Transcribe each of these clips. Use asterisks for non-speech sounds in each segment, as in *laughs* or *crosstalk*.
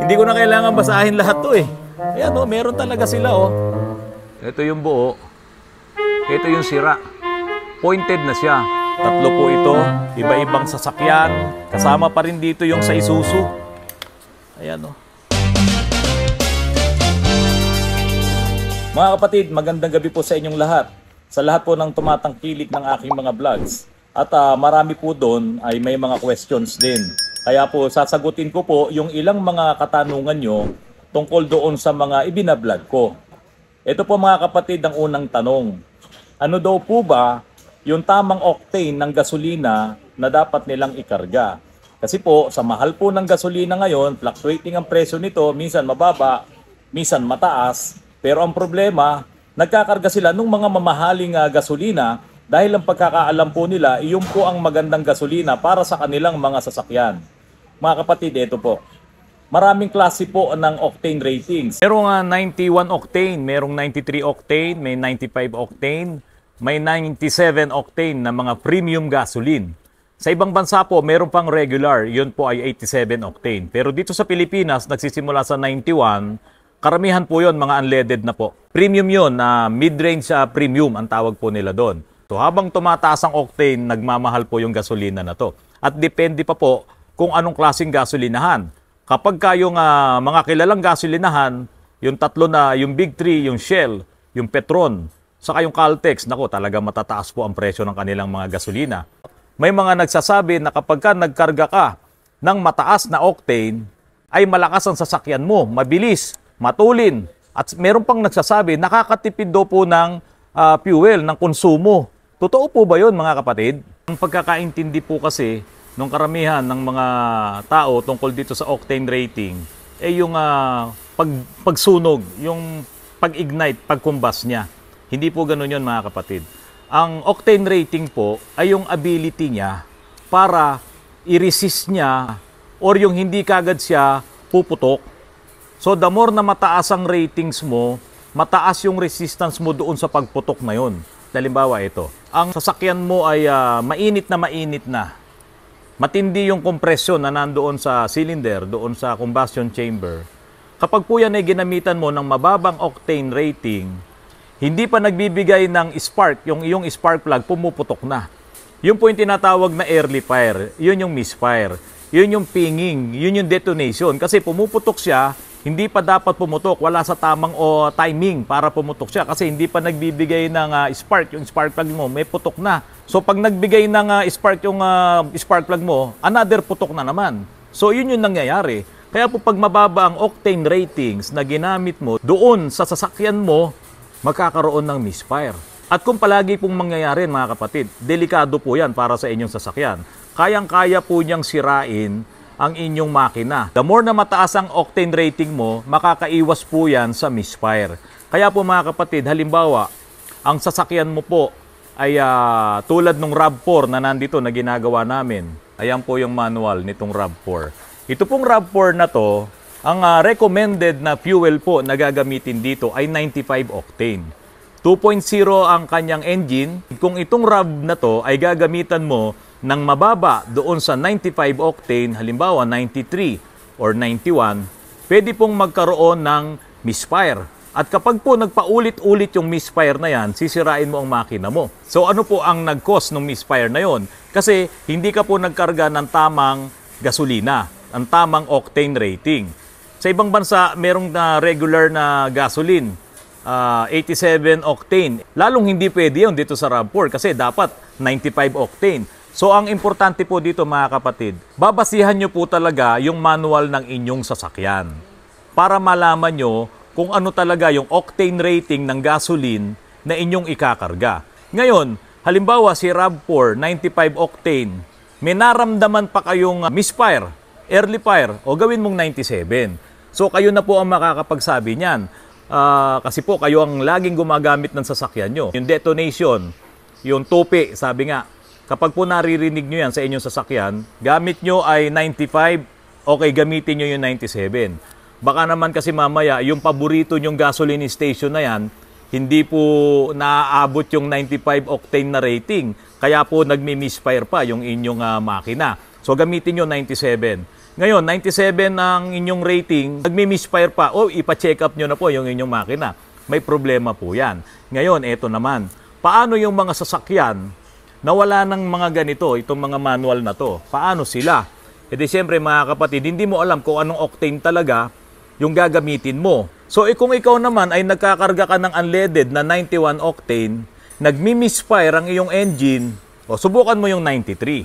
Hindi ko na kailangan basahin lahat to eh. Ayan o, oh, meron talaga sila o. Oh. Ito yung buo. Ito yung sira. Pointed na siya. Tatlo po ito. Iba-ibang sasakyan. Kasama pa rin dito yung sa Isuzu. Ayan o. Oh. Mga kapatid, magandang gabi po sa inyong lahat. Sa lahat po ng tumatangkilik ng aking mga vlogs. At uh, marami po doon ay may mga questions din. Kaya po sasagutin ko po yung ilang mga katanungan nyo tungkol doon sa mga ibinablog ko. Ito po mga kapatid ang unang tanong. Ano daw po ba yung tamang octane ng gasolina na dapat nilang ikarga? Kasi po sa mahal po ng gasolina ngayon, fluctuating ang presyo nito, minsan mababa, minsan mataas. Pero ang problema, nagkakarga sila ng mga mamahaling ah, gasolina dahil ang pagkakaalam po nila, iyon po ang magandang gasolina para sa kanilang mga sasakyan. Mga kapatid, ito po. Maraming klase po ng octane ratings. Merong uh, ah, 91 octane, merong 93 octane, may 95 octane, may 97 octane na mga premium gasoline. Sa ibang bansa po, meron pang regular, yun po ay 87 octane. Pero dito sa Pilipinas, nagsisimula sa 91, karamihan po yun mga unleaded na po. Premium yun, uh, mid-range uh, premium ang tawag po nila doon epekto. Habang tumataas ang octane, nagmamahal po yung gasolina na to. At depende pa po kung anong klaseng gasolinahan. Kapag kayong uh, mga kilalang gasolinahan, yung tatlo na, yung Big 3, yung Shell, yung Petron, saka yung Caltex, nako talaga matataas po ang presyo ng kanilang mga gasolina. May mga nagsasabi na kapag ka nagkarga ka ng mataas na octane, ay malakas ang sasakyan mo, mabilis, matulin. At meron pang nagsasabi, nakakatipid do po ng uh, fuel, ng konsumo Totoo po ba yun mga kapatid? Ang pagkakaintindi po kasi ng karamihan ng mga tao tungkol dito sa octane rating ay eh yung uh, pag, pagsunog, yung pag-ignite, pag-combust niya. Hindi po ganun yun mga kapatid. Ang octane rating po ay yung ability niya para i-resist niya or yung hindi kagad siya puputok. So the more na mataas ang ratings mo, mataas yung resistance mo doon sa pagputok na yun. Halimbawa ito, ang sasakyan mo ay uh, mainit na mainit na. Matindi yung kompresyon na nandoon sa cylinder, doon sa combustion chamber. Kapag po yan ay ginamitan mo ng mababang octane rating, hindi pa nagbibigay ng spark, yung iyong spark plug pumuputok na. Yung po yung tinatawag na early fire, yun yung misfire, yun yung pinging, yun yung detonation. Kasi pumuputok siya, hindi pa dapat pumutok, wala sa tamang o timing para pumutok siya kasi hindi pa nagbibigay ng uh, spark yung spark plug mo, may putok na. So pag nagbigay ng uh, spark yung uh, spark plug mo, another putok na naman. So yun yung nangyayari. Kaya po pag mababa ang octane ratings na ginamit mo doon sa sasakyan mo, magkakaroon ng misfire. At kung palagi pong mangyayari mga kapatid, delikado po yan para sa inyong sasakyan. Kayang-kaya po niyang sirain ang inyong makina. The more na mataas ang octane rating mo, makakaiwas po yan sa misfire. Kaya po mga kapatid, halimbawa, ang sasakyan mo po ay uh, tulad ng RAV4 na nandito na ginagawa namin. Ayan po yung manual nitong RAV4. Ito pong RAV4 na to, ang uh, recommended na fuel po na gagamitin dito ay 95 octane. 2.0 ang kanyang engine. Kung itong RAV na to ay gagamitan mo ng mababa doon sa 95 octane, halimbawa 93 or 91, pwede pong magkaroon ng misfire. At kapag po nagpaulit-ulit yung misfire na yan, sisirain mo ang makina mo. So ano po ang nag-cause ng misfire na yon? Kasi hindi ka po nagkarga ng tamang gasolina, ang tamang octane rating. Sa ibang bansa, merong na regular na gasoline, uh, ah, 87 octane. Lalong hindi pwede yun dito sa RAV4 kasi dapat 95 octane. So ang importante po dito mga kapatid, babasihan nyo po talaga yung manual ng inyong sasakyan para malaman nyo kung ano talaga yung octane rating ng gasoline na inyong ikakarga. Ngayon, halimbawa si RAV4 95 octane, may naramdaman pa kayong uh, misfire, early fire, o gawin mong 97. So kayo na po ang makakapagsabi niyan. Uh, kasi po kayo ang laging gumagamit ng sasakyan nyo. Yung detonation, yung tope, sabi nga, Kapag po naririnig nyo yan sa inyong sasakyan, gamit nyo ay 95, okay, gamitin nyo yung 97. Baka naman kasi mamaya, yung paborito nyong gasoline station na yan, hindi po naaabot yung 95 octane na rating. Kaya po nagmi-misfire pa yung inyong uh, makina. So gamitin nyo 97. Ngayon, 97 ang inyong rating, nagmi-misfire pa. O, oh, ipa-check up nyo na po yung inyong makina. May problema po yan. Ngayon, eto naman. Paano yung mga sasakyan nawala ng mga ganito, itong mga manual na to. Paano sila? E di siyempre mga kapatid, hindi mo alam kung anong octane talaga yung gagamitin mo. So e kung ikaw naman ay nagkakarga ka ng unleaded na 91 octane, nagmi-misfire ang iyong engine, o subukan mo yung 93.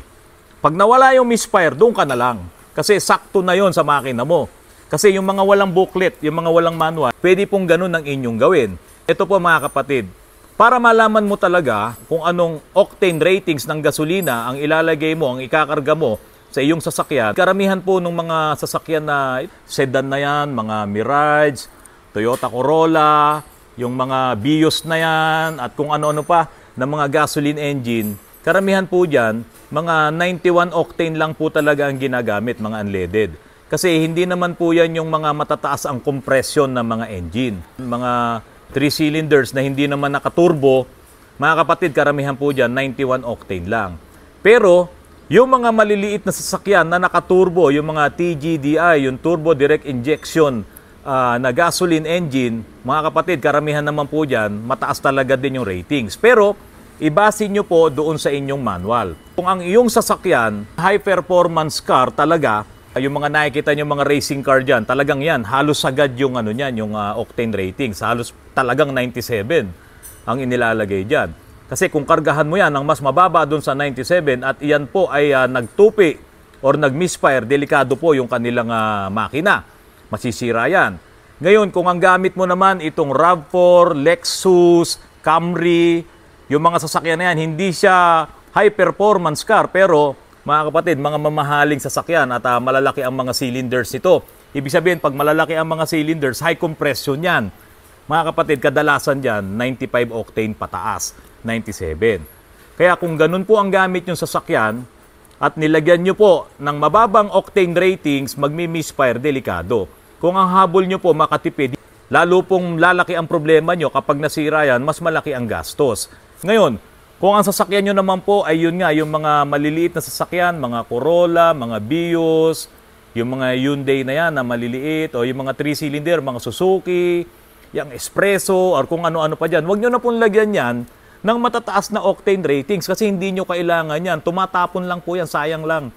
Pag nawala yung misfire, doon ka na lang. Kasi sakto na yon sa makina mo. Kasi yung mga walang booklet, yung mga walang manual, pwede pong ganun ang inyong gawin. Ito po mga kapatid, para malaman mo talaga kung anong octane ratings ng gasolina ang ilalagay mo, ang ikakarga mo sa iyong sasakyan. Karamihan po ng mga sasakyan na sedan na yan, mga Mirage, Toyota Corolla, yung mga Vios na yan, at kung ano-ano pa ng mga gasoline engine, karamihan po dyan, mga 91 octane lang po talaga ang ginagamit, mga unleaded. Kasi hindi naman po yan yung mga matataas ang compression ng mga engine. Mga 3 cylinders na hindi naman nakaturbo, mga kapatid, karamihan po dyan, 91 octane lang. Pero, yung mga maliliit na sasakyan na nakaturbo, yung mga TGDI, yung turbo direct injection uh, na gasoline engine, mga kapatid, karamihan naman po dyan, mataas talaga din yung ratings. Pero, ibasin nyo po doon sa inyong manual. Kung ang iyong sasakyan, high performance car talaga, Ah, yung mga nakikita niyo mga racing car diyan, talagang 'yan halos agad yung ano niyan, yung uh, octane rating, halos talagang 97 ang inilalagay diyan. Kasi kung kargahan mo 'yan ng mas mababa doon sa 97 at iyan po ay uh, nagtupi or nag-misfire, delikado po yung kanilang uh, makina. Masisira 'yan. Ngayon, kung ang gamit mo naman itong RAV4, Lexus, Camry, yung mga sasakyan na yan, hindi siya high performance car pero mga kapatid, mga mamahaling sasakyan at uh, malalaki ang mga cylinders nito. Ibig sabihin, pag malalaki ang mga cylinders, high compression yan. Mga kapatid, kadalasan dyan, 95 octane pataas, 97. Kaya kung ganun po ang gamit yung sasakyan at nilagyan nyo po ng mababang octane ratings, magmi-misfire, delikado. Kung ang habol nyo po makatipid, lalo pong lalaki ang problema nyo kapag nasira yan, mas malaki ang gastos. Ngayon, kung ang sasakyan nyo naman po ay yun nga, yung mga maliliit na sasakyan, mga Corolla, mga Vios, yung mga Hyundai na yan na maliliit, o yung mga 3-cylinder, mga Suzuki, yung Espresso, or kung ano-ano pa dyan, huwag nyo na pong lagyan yan ng matataas na octane ratings kasi hindi nyo kailangan yan. Tumatapon lang po yan, sayang lang.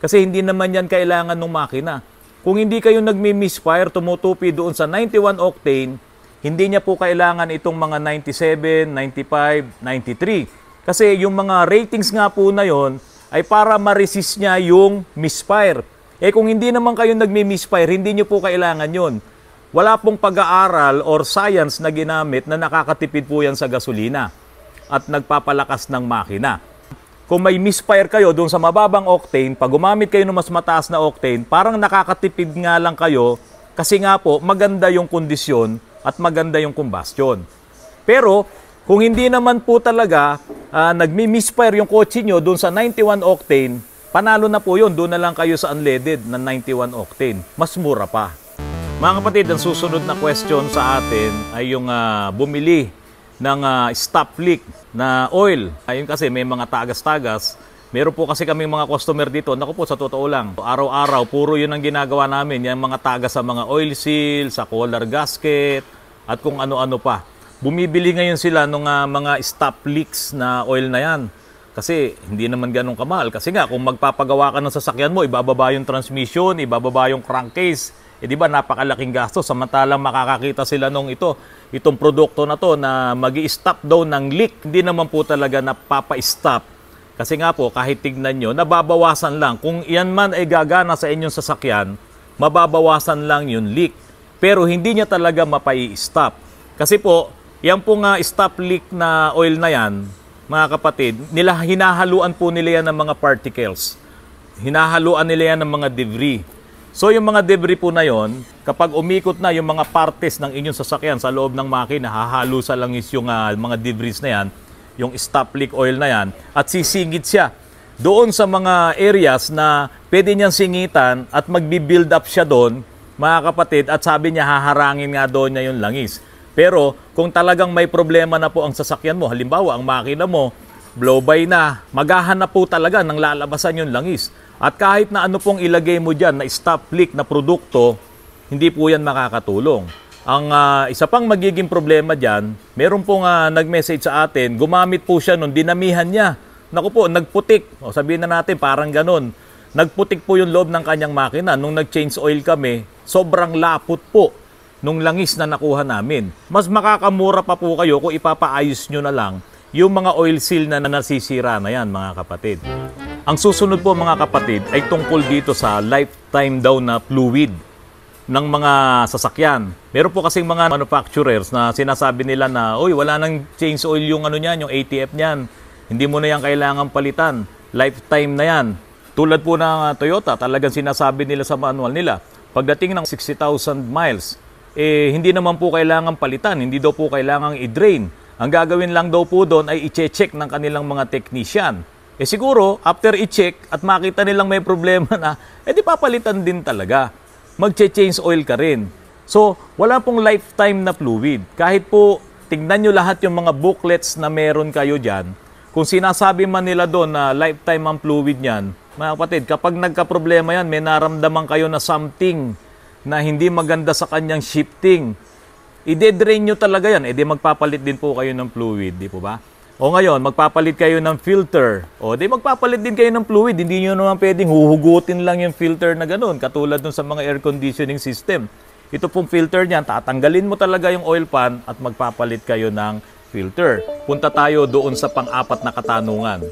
Kasi hindi naman yan kailangan ng makina. Kung hindi kayo nagmi-misfire, tumutupi doon sa 91 octane, hindi niya po kailangan itong mga 97, 95, 93. Kasi yung mga ratings nga po na yon ay para ma-resist niya yung misfire. Eh kung hindi naman kayo nagmi-misfire, hindi niyo po kailangan yon. Wala pong pag-aaral or science na ginamit na nakakatipid po yan sa gasolina at nagpapalakas ng makina. Kung may misfire kayo doon sa mababang octane, pag gumamit kayo ng mas mataas na octane, parang nakakatipid nga lang kayo kasi nga po maganda yung kondisyon at maganda yung combustion. Pero kung hindi naman po talaga uh, nagmi-misfire yung kotse nyo doon sa 91 octane, panalo na po yun. Doon na lang kayo sa unleaded na 91 octane. Mas mura pa. Mga kapatid, ang susunod na question sa atin ay yung uh, bumili ng uh, stop leak na oil. Ayun kasi may mga tagas-tagas. Meron po kasi kaming mga customer dito. Naku po, sa totoo lang. Araw-araw, puro yun ang ginagawa namin. Yung mga tagas sa mga oil seal, sa collar gasket, at kung ano-ano pa. Bumibili ngayon sila ng uh, ah, mga stop leaks na oil na yan. Kasi hindi naman ganun kamahal. Kasi nga, kung magpapagawa ka ng sasakyan mo, ibababa yung transmission, ibababa yung crankcase. Eh di ba, napakalaking gastos. Samantalang makakakita sila nung ito, itong produkto na to na mag stop daw ng leak, hindi naman po talaga napapa-stop. Kasi nga po, kahit tignan nyo, nababawasan lang. Kung iyan man ay gagana sa inyong sasakyan, mababawasan lang yung leak. Pero hindi niya talaga mapai-stop. Kasi po, yan pong uh, stop leak na oil na yan, mga kapatid, nila hinahaluan po nila yan ng mga particles. Hinahaluan nila yan ng mga debris. So yung mga debris po na yon, kapag umikot na yung mga partes ng inyong sasakyan sa loob ng makina, hahalo sa langis yung uh, mga debris na yan, yung stop leak oil na yan, at sisingit siya doon sa mga areas na pwede niyang singitan at magbi-build up siya doon, mga kapatid, at sabi niya haharangin nga doon niya yung langis. Pero kung talagang may problema na po ang sasakyan mo, halimbawa ang makina mo, blow-by na, maghahanap po talaga ng lalabasan yung langis. At kahit na ano pong ilagay mo dyan na stop leak na produkto, hindi po yan makakatulong. Ang uh, isa pang magiging problema dyan, meron pong uh, nag-message sa atin, gumamit po siya nung dinamihan niya. Naku po, nagputik. O, sabihin na natin, parang ganun. Nagputik po yung loob ng kanyang makina. Nung nag-change oil kami, sobrang lapot po nung langis na nakuha namin. Mas makakamura pa po kayo kung ipapaayos nyo na lang yung mga oil seal na nasisira na yan mga kapatid. Ang susunod po mga kapatid ay tungkol dito sa lifetime daw na fluid ng mga sasakyan. Meron po kasing mga manufacturers na sinasabi nila na, oy wala nang change oil yung ano niyan, yung ATF niyan. Hindi mo na yan kailangan palitan. Lifetime na yan. Tulad po ng Toyota, talagang sinasabi nila sa manual nila, pagdating ng 60,000 miles, eh, hindi naman po kailangan palitan, hindi daw po kailangan i-drain. Ang gagawin lang daw po doon ay i-check ng kanilang mga technician. Eh siguro, after i-check at makita nilang may problema na, eh di papalitan din talaga. Mag-change oil ka rin. So, wala pong lifetime na fluid. Kahit po, tingnan nyo lahat yung mga booklets na meron kayo dyan. Kung sinasabi man nila doon na lifetime ang fluid niyan, mga kapatid, kapag nagka-problema yan, may naramdaman kayo na something na hindi maganda sa kanyang shifting, ide-drain nyo talaga yan. E di magpapalit din po kayo ng fluid, di po ba? O ngayon, magpapalit kayo ng filter. O di magpapalit din kayo ng fluid. Hindi nyo naman pwedeng huhugutin lang yung filter na ganun. Katulad dun sa mga air conditioning system. Ito pong filter niyan, tatanggalin mo talaga yung oil pan at magpapalit kayo ng filter. Punta tayo doon sa pang-apat na katanungan.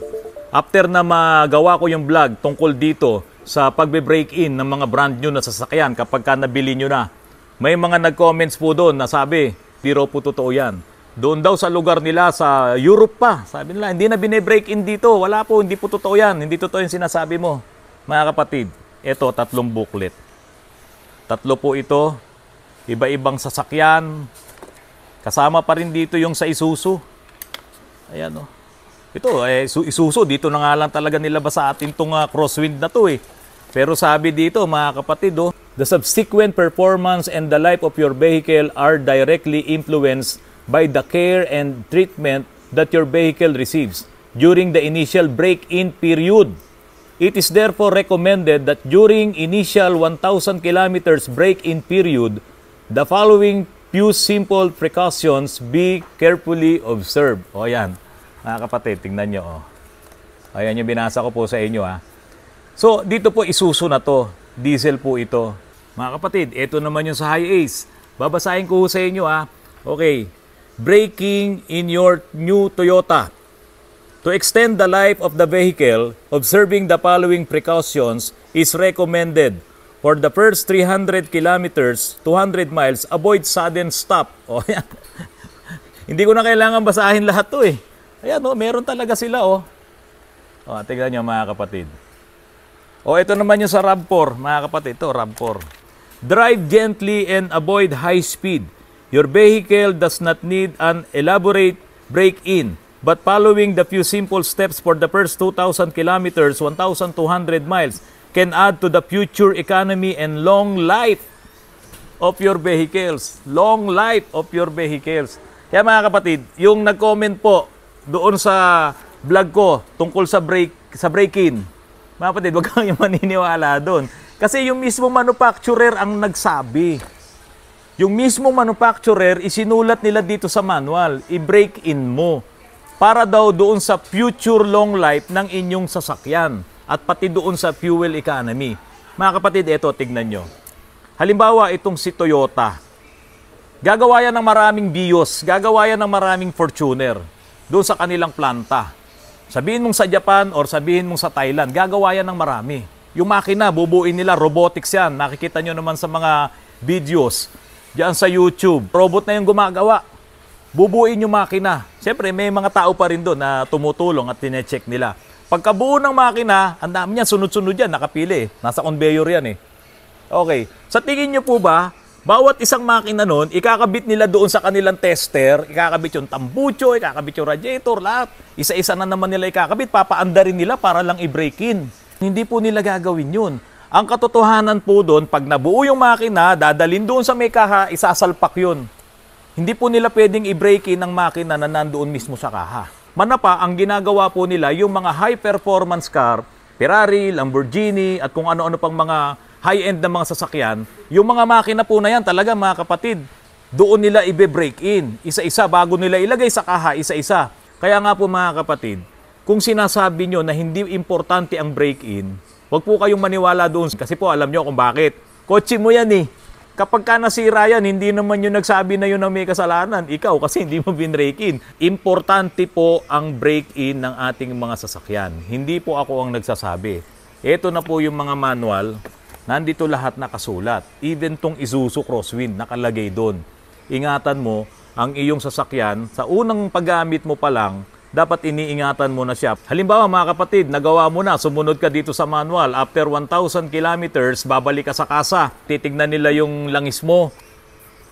After na magawa ko yung vlog tungkol dito, sa pagbe-break-in ng mga brand new na sasakyan kapag ka nabili nyo na. May mga nag-comments po doon na sabi, biro po totoo yan. Doon daw sa lugar nila, sa Europe pa, sabi nila, hindi na bine-break-in dito. Wala po, hindi po totoo yan. Hindi totoo yung sinasabi mo. Mga kapatid, ito tatlong booklet. Tatlo po ito, iba-ibang sasakyan. Kasama pa rin dito yung sa Isuzu. Ayan o. Oh. Ito, eh, isuso, dito na nga lang talaga nilabas sa atin tong uh, crosswind na to eh. Pero sabi dito mga kapatid, oh, the subsequent performance and the life of your vehicle are directly influenced by the care and treatment that your vehicle receives during the initial break-in period. It is therefore recommended that during initial 1,000 kilometers break-in period, the following few simple precautions be carefully observed. O yan, mga kapatid, tingnan nyo. O. Oh. Ayan yung binasa ko po sa inyo ha. Ah. So, dito po isuso na to. Diesel po ito. Mga kapatid, ito naman yung sa High Ace. Babasahin ko sa inyo ha. Ah. Okay. Braking in your new Toyota. To extend the life of the vehicle, observing the following precautions is recommended. For the first 300 kilometers, 200 miles, avoid sudden stop. O, *laughs* oh, yan. Hindi ko na kailangan basahin lahat to eh. Ayan, oh, meron talaga sila oh. O, oh, tignan nyo mga kapatid. O ito naman yung sa RAV4, mga kapatid, ito RAV4. Drive gently and avoid high speed. Your vehicle does not need an elaborate break in but following the few simple steps for the first 2,000 kilometers, 1,200 miles, can add to the future economy and long life of your vehicles. Long life of your vehicles. Kaya mga kapatid, yung nag-comment po doon sa vlog ko tungkol sa break sa break-in, mga kapatid, huwag kang *laughs* maniniwala doon. Kasi yung mismo manufacturer ang nagsabi. Yung mismo manufacturer, isinulat nila dito sa manual, i-break-in mo. Para daw doon sa future long life ng inyong sasakyan at pati doon sa fuel economy. Mga kapatid, ito, tignan nyo. Halimbawa, itong si Toyota. Gagawa yan ng maraming Vios, gagawa yan ng maraming Fortuner doon sa kanilang planta. Sabihin mong sa Japan or sabihin mong sa Thailand, gagawa yan ng marami. Yung makina, bubuin nila, robotics yan. Nakikita nyo naman sa mga videos diyan sa YouTube. Robot na yung gumagawa. Bubuin yung makina. Siyempre, may mga tao pa rin doon na tumutulong at tinecheck nila. Pagkabuo ng makina, ang dami niyan, sunod-sunod yan, nakapili. Eh. Nasa conveyor yan eh. Okay. Sa tingin nyo po ba, bawat isang makina nun, ikakabit nila doon sa kanilang tester, ikakabit yung tambucho, ikakabit yung radiator, lahat. Isa-isa na naman nila ikakabit, papaanda rin nila para lang i-break in. Hindi po nila gagawin yun. Ang katotohanan po doon, pag nabuo yung makina, dadalin doon sa may kaha, isasalpak yun. Hindi po nila pwedeng i-break in ang makina na nandoon mismo sa kaha. Manapa, ang ginagawa po nila, yung mga high performance car, Ferrari, Lamborghini, at kung ano-ano pang mga high-end na mga sasakyan, yung mga makina po na yan talaga mga kapatid, doon nila i break in, isa-isa bago nila ilagay sa kaha, isa-isa. Kaya nga po mga kapatid, kung sinasabi nyo na hindi importante ang break-in, wag po kayong maniwala doon kasi po alam nyo kung bakit. Kotse mo yan eh. Kapag ka nasira yan, hindi naman yung nagsabi na yun ang may kasalanan. Ikaw *laughs* kasi hindi mo binrake-in. Importante po ang break-in ng ating mga sasakyan. Hindi po ako ang nagsasabi. Ito na po yung mga manual Nandito lahat nakasulat. Even tong Isuzu Crosswind nakalagay doon. Ingatan mo ang iyong sasakyan sa unang paggamit mo pa lang dapat iniingatan mo na siya. Halimbawa mga kapatid, nagawa mo na, sumunod ka dito sa manual. After 1,000 kilometers, babalik ka sa kasa. Titignan nila yung langis mo.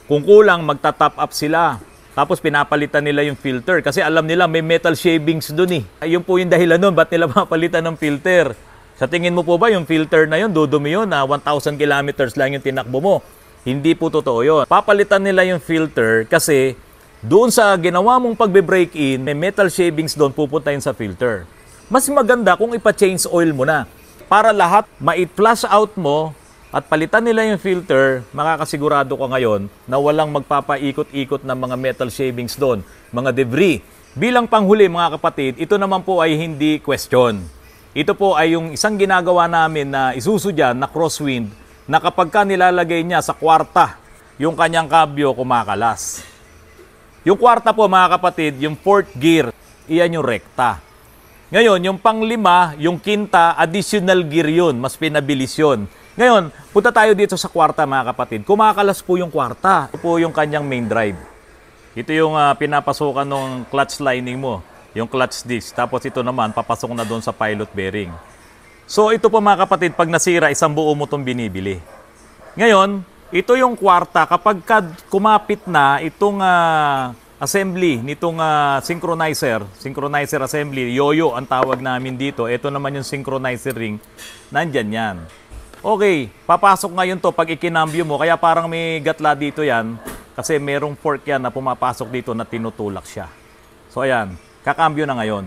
Kung kulang, magta-top up sila. Tapos pinapalitan nila yung filter kasi alam nila may metal shavings dun eh. Ayun po yung dahilan nun, ba't nila papalitan *laughs* ng filter? Sa tingin mo po ba yung filter na yun, dudumi yun na 1,000 kilometers lang yung tinakbo mo? Hindi po totoo yun. Papalitan nila yung filter kasi doon sa ginawa mong pagbe-break-in, may metal shavings doon pupunta yun sa filter. Mas maganda kung ipa-change oil mo na para lahat ma-flush out mo at palitan nila yung filter, makakasigurado ka ngayon na walang magpapaikot-ikot ng mga metal shavings doon, mga debris. Bilang panghuli mga kapatid, ito naman po ay hindi question. Ito po ay yung isang ginagawa namin na isusudyan na crosswind na kapag ka nilalagay niya sa kwarta yung kanyang kabyo kumakalas. Yung kwarta po mga kapatid, yung fourth gear, iyan yung rekta. Ngayon, yung panglima, yung kinta, additional gear yun. Mas pinabilis yun. Ngayon, punta tayo dito sa kwarta mga kapatid. Kumakalas po yung kwarta. Ito po yung kanyang main drive. Ito yung uh, ah, pinapasukan ng clutch lining mo yung clutch disc. Tapos ito naman, papasok na doon sa pilot bearing. So ito po mga kapatid, pag nasira, isang buo mo itong binibili. Ngayon, ito yung kwarta. Kapag kumapit na itong uh, assembly nitong uh, synchronizer, synchronizer assembly, yoyo ang tawag namin dito. Ito naman yung synchronizer ring. Nandyan yan. Okay, papasok ngayon to pag ikinambyo mo. Kaya parang may gatla dito yan. Kasi merong fork yan na pumapasok dito na tinutulak siya. So ayan, kakambyo na ngayon.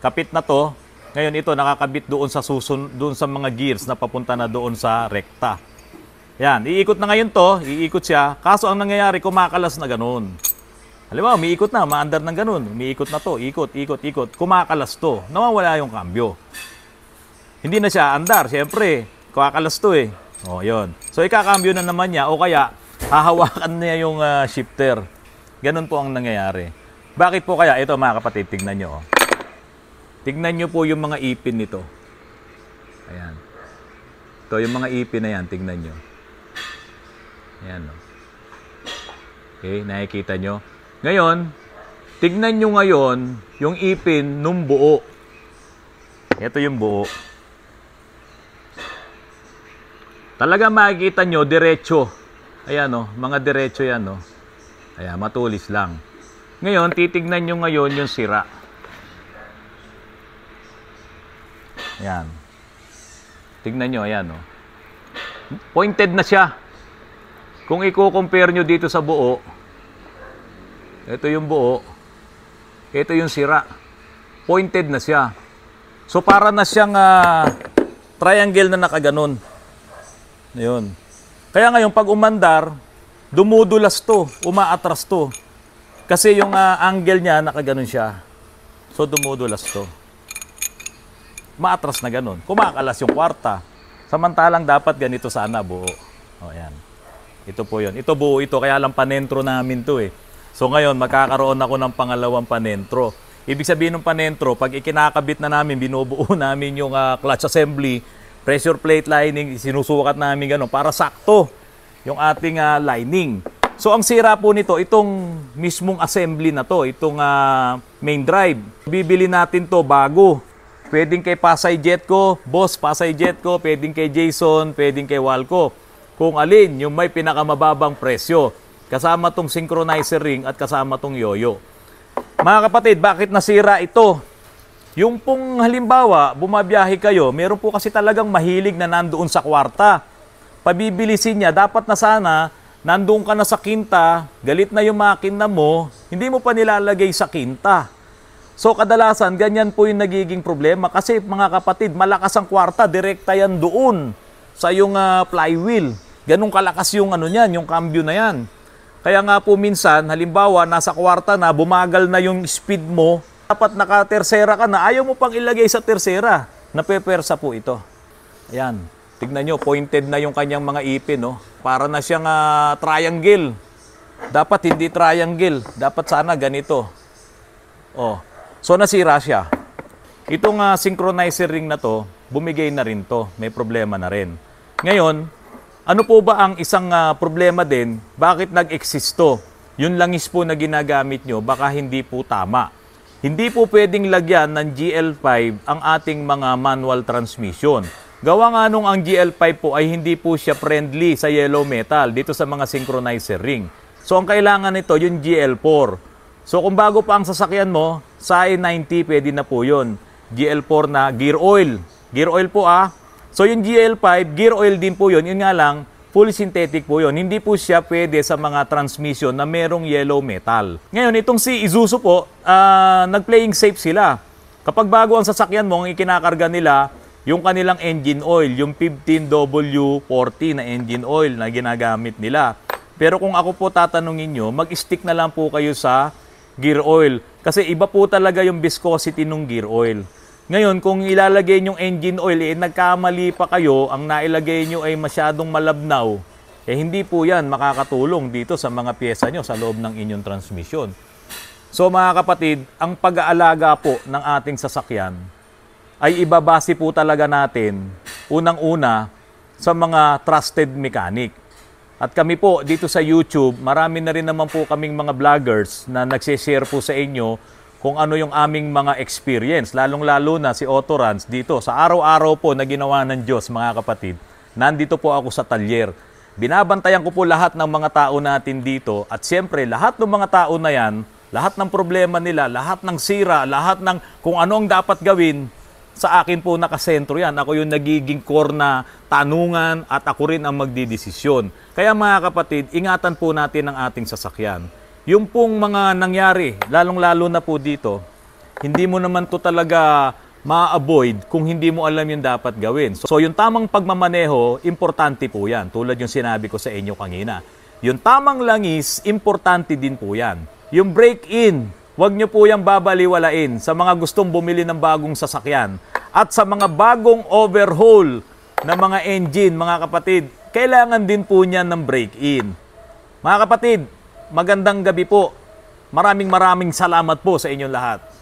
Kapit na to, ngayon ito nakakabit doon sa susun, doon sa mga gears na papunta na doon sa rekta. Yan, iikot na ngayon to, iikot siya. Kaso ang nangyayari, kumakalas na ganoon. Halimbawa, umiikot na, maandar ng ganoon, Umiikot na to, ikot, ikot, ikot. Kumakalas to, nawawala yung kambyo. Hindi na siya andar, siyempre. Kumakalas to eh. Oh, yon. So, ikakambyo na naman niya o kaya hahawakan niya yung uh, shifter. Ganun po ang nangyayari. Bakit po kaya? Ito mga kapatid, tignan nyo. Oh. Tignan nyo po yung mga ipin nito. Ayan. Ito, yung mga ipin na yan, tignan nyo. Ayan. Oh. Okay, nakikita nyo. Ngayon, tignan nyo ngayon yung ipin nung buo. Ito yung buo. Talaga makikita nyo, diretso. Ayan o, oh, mga diretso yan o. Oh. Ayan, matulis lang. Ngayon, titignan nyo ngayon yung sira. Yan. Tignan nyo, ayan. Oh. Pointed na siya. Kung i-compare nyo dito sa buo, ito yung buo, ito yung sira. Pointed na siya. So, para na siyang uh, triangle na nakaganon. Ayun. Kaya ngayon, pag umandar, dumudulas to, umaatras to. Kasi yung uh, angle niya, nakaganon siya. So dumudulas to. Maatras na ganun. Kumakalas yung kwarta. Samantalang dapat ganito sana buo. O oh, yan. Ito po yon. Ito buo ito. Kaya lang panentro namin to eh. So ngayon, magkakaroon ako ng pangalawang panentro. Ibig sabihin ng panentro, pag ikinakabit na namin, binubuo *laughs* namin yung uh, clutch assembly, pressure plate lining, sinusukat namin ganun para sakto yung ating uh, lining. So ang sira po nito, itong mismong assembly na to, itong uh, main drive. Bibili natin to bago. Pwedeng kay Pasay Jetco, Boss Pasay Jetco, pwedeng kay Jason, pwedeng kay Walco. Kung alin, yung may pinakamababang presyo. Kasama tong synchronizer ring at kasama tong yoyo. Mga kapatid, bakit nasira ito? Yung pong halimbawa, bumabiyahe kayo, meron po kasi talagang mahilig na nandoon sa kwarta. Pabibilisin niya, dapat na sana nandun ka na sa kinta, galit na yung makina mo, hindi mo pa nilalagay sa kinta. So kadalasan, ganyan po yung nagiging problema kasi mga kapatid, malakas ang kwarta, direkta yan doon sa yung uh, flywheel. Ganong kalakas yung ano niyan, yung cambio na yan. Kaya nga po minsan, halimbawa, nasa kwarta na, bumagal na yung speed mo, dapat naka-tersera ka na, ayaw mo pang ilagay sa tersera, napepersa po ito. Ayan. Tignan nyo, pointed na yung kanyang mga ipin. No? Oh. Para na siyang uh, triangle. Dapat hindi triangle. Dapat sana ganito. Oh. So nasira siya. Itong uh, synchronizer ring na to, bumigay na rin to. May problema na rin. Ngayon, ano po ba ang isang uh, problema din? Bakit nag-exist to? Yun langis po na ginagamit nyo, baka hindi po tama. Hindi po pwedeng lagyan ng GL5 ang ating mga manual transmission. Gawa nga nung ang GL5 po ay hindi po siya friendly sa yellow metal dito sa mga synchronizer ring. So ang kailangan nito yung GL4. So kung bago pa ang sasakyan mo, sa i90 pwede na po yun. GL4 na gear oil. Gear oil po ah. So yung GL5, gear oil din po yun. Yun nga lang, full synthetic po yun. Hindi po siya pwede sa mga transmission na merong yellow metal. Ngayon, itong si Isuzu po, uh, nag-playing safe sila. Kapag bago ang sasakyan mo, ang ikinakarga nila, yung kanilang engine oil, yung 15W40 na engine oil na ginagamit nila. Pero kung ako po tatanungin nyo, mag-stick na lang po kayo sa gear oil. Kasi iba po talaga yung viscosity ng gear oil. Ngayon, kung ilalagay nyo engine oil, eh, nagkamali pa kayo, ang nailagay nyo ay masyadong malabnaw, eh hindi po yan makakatulong dito sa mga pyesa nyo sa loob ng inyong transmission. So mga kapatid, ang pag-aalaga po ng ating sasakyan ay ibabase po talaga natin unang-una sa mga trusted mechanic. At kami po dito sa YouTube, marami na rin naman po kaming mga vloggers na nagsishare po sa inyo kung ano yung aming mga experience, lalong-lalo na si Otto Rans dito. Sa araw-araw po na ginawa ng Diyos, mga kapatid, nandito po ako sa talyer. Binabantayan ko po lahat ng mga tao natin dito at siyempre lahat ng mga tao na yan, lahat ng problema nila, lahat ng sira, lahat ng kung ano ang dapat gawin, sa akin po nakasentro yan. Ako yung nagiging core na tanungan at ako rin ang magdidesisyon. Kaya mga kapatid, ingatan po natin ang ating sasakyan. Yung pong mga nangyari, lalong-lalo na po dito, hindi mo naman to talaga ma-avoid kung hindi mo alam yung dapat gawin. So, yung tamang pagmamaneho, importante po yan. Tulad yung sinabi ko sa inyo kanina. Yung tamang langis, importante din po yan. Yung break-in, Huwag niyo po yung babaliwalain sa mga gustong bumili ng bagong sasakyan at sa mga bagong overhaul ng mga engine, mga kapatid. Kailangan din po niya ng break-in. Mga kapatid, magandang gabi po. Maraming maraming salamat po sa inyong lahat.